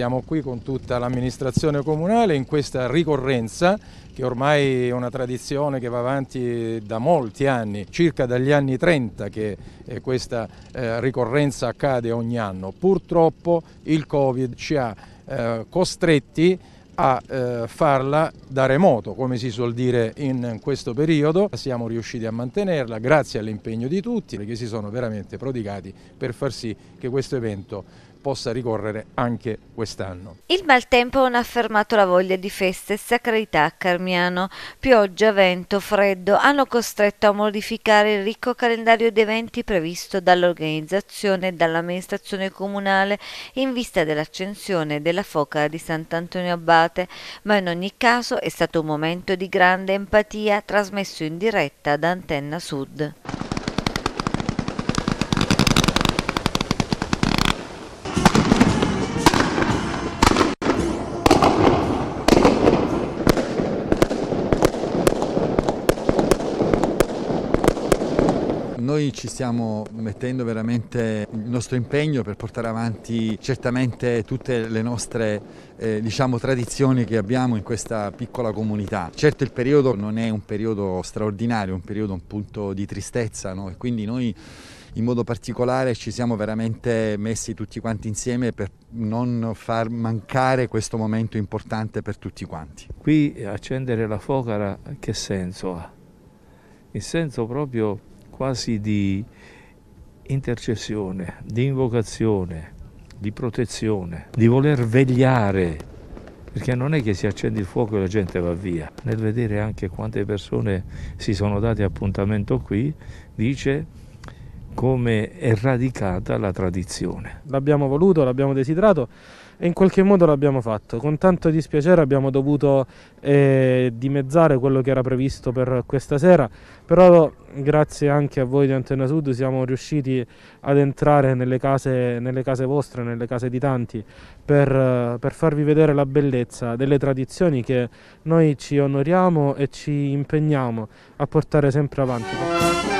siamo qui con tutta l'amministrazione comunale in questa ricorrenza che ormai è una tradizione che va avanti da molti anni, circa dagli anni 30 che eh, questa eh, ricorrenza accade ogni anno. Purtroppo il Covid ci ha eh, costretti a farla da remoto, come si suol dire in questo periodo. Siamo riusciti a mantenerla grazie all'impegno di tutti che si sono veramente prodigati per far sì che questo evento possa ricorrere anche quest'anno. Il maltempo non ha fermato la voglia di feste e sacralità a Carmiano. Pioggia, vento, freddo hanno costretto a modificare il ricco calendario di eventi previsto dall'organizzazione e dall'amministrazione comunale in vista dell'accensione della foca di Sant'Antonio Abate, ma in ogni caso è stato un momento di grande empatia trasmesso in diretta da Antenna Sud. Noi ci stiamo mettendo veramente il nostro impegno per portare avanti certamente tutte le nostre eh, diciamo, tradizioni che abbiamo in questa piccola comunità. Certo il periodo non è un periodo straordinario, è un periodo appunto di tristezza no? e quindi noi in modo particolare ci siamo veramente messi tutti quanti insieme per non far mancare questo momento importante per tutti quanti. Qui accendere la focara che senso ha? Il senso proprio quasi di intercessione, di invocazione, di protezione, di voler vegliare perché non è che si accende il fuoco e la gente va via. Nel vedere anche quante persone si sono date appuntamento qui, dice come è radicata la tradizione. L'abbiamo voluto, l'abbiamo desiderato e in qualche modo l'abbiamo fatto. Con tanto dispiacere abbiamo dovuto eh, dimezzare quello che era previsto per questa sera, però grazie anche a voi di Antena Sud siamo riusciti ad entrare nelle case, nelle case vostre, nelle case di tanti, per, per farvi vedere la bellezza delle tradizioni che noi ci onoriamo e ci impegniamo a portare sempre avanti.